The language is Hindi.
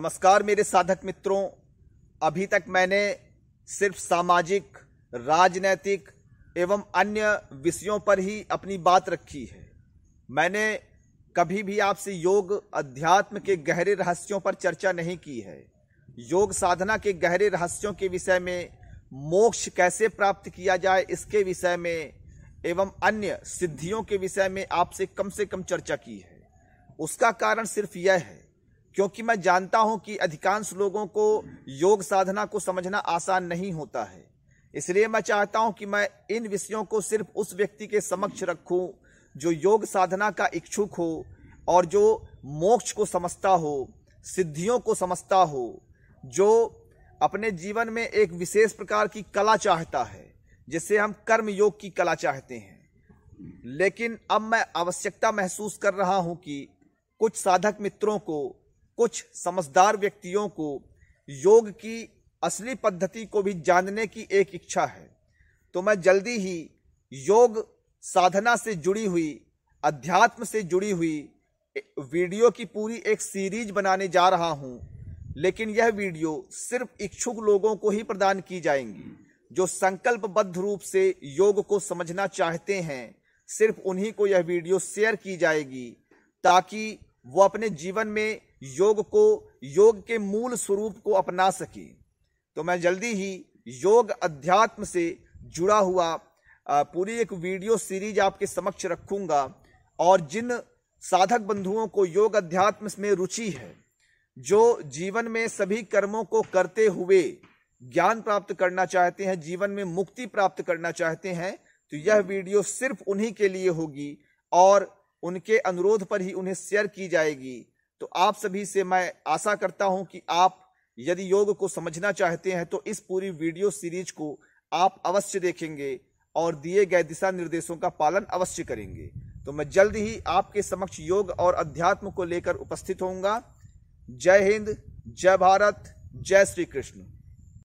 नमस्कार मेरे साधक मित्रों अभी तक मैंने सिर्फ सामाजिक राजनैतिक एवं अन्य विषयों पर ही अपनी बात रखी है मैंने कभी भी आपसे योग अध्यात्म के गहरे रहस्यों पर चर्चा नहीं की है योग साधना के गहरे रहस्यों के विषय में मोक्ष कैसे प्राप्त किया जाए इसके विषय में एवं अन्य सिद्धियों के विषय में आपसे कम से कम चर्चा की है उसका कारण सिर्फ यह है क्योंकि मैं जानता हूं कि अधिकांश लोगों को योग साधना को समझना आसान नहीं होता है इसलिए मैं चाहता हूं कि मैं इन विषयों को सिर्फ उस व्यक्ति के समक्ष रखूं जो योग साधना का इच्छुक हो और जो मोक्ष को समझता हो सिद्धियों को समझता हो जो अपने जीवन में एक विशेष प्रकार की कला चाहता है जिसे हम कर्म योग की कला चाहते हैं लेकिन अब मैं आवश्यकता महसूस कर रहा हूं कि कुछ साधक मित्रों को कुछ समझदार व्यक्तियों को योग की असली पद्धति को भी जानने की एक इच्छा है तो मैं जल्दी ही योग साधना से जुड़ी हुई अध्यात्म से जुड़ी हुई वीडियो की पूरी एक सीरीज बनाने जा रहा हूं लेकिन यह वीडियो सिर्फ इच्छुक लोगों को ही प्रदान की जाएंगी जो संकल्पबद्ध रूप से योग को समझना चाहते हैं सिर्फ उन्हीं को यह वीडियो शेयर की जाएगी ताकि वो अपने जीवन में योग को योग के मूल स्वरूप को अपना सके तो मैं जल्दी ही योग अध्यात्म से जुड़ा हुआ पूरी एक वीडियो सीरीज आपके समक्ष रखूंगा और जिन साधक बंधुओं को योग अध्यात्म में रुचि है जो जीवन में सभी कर्मों को करते हुए ज्ञान प्राप्त करना चाहते हैं जीवन में मुक्ति प्राप्त करना चाहते हैं तो यह वीडियो सिर्फ उन्हीं के लिए होगी और उनके अनुरोध पर ही उन्हें शेयर की जाएगी तो आप सभी से मैं आशा करता हूं कि आप यदि योग को समझना चाहते हैं तो इस पूरी वीडियो सीरीज को आप अवश्य देखेंगे और दिए गए दिशा निर्देशों का पालन अवश्य करेंगे तो मैं जल्द ही आपके समक्ष योग और अध्यात्म को लेकर उपस्थित होऊंगा जय हिंद जय भारत जय श्री कृष्ण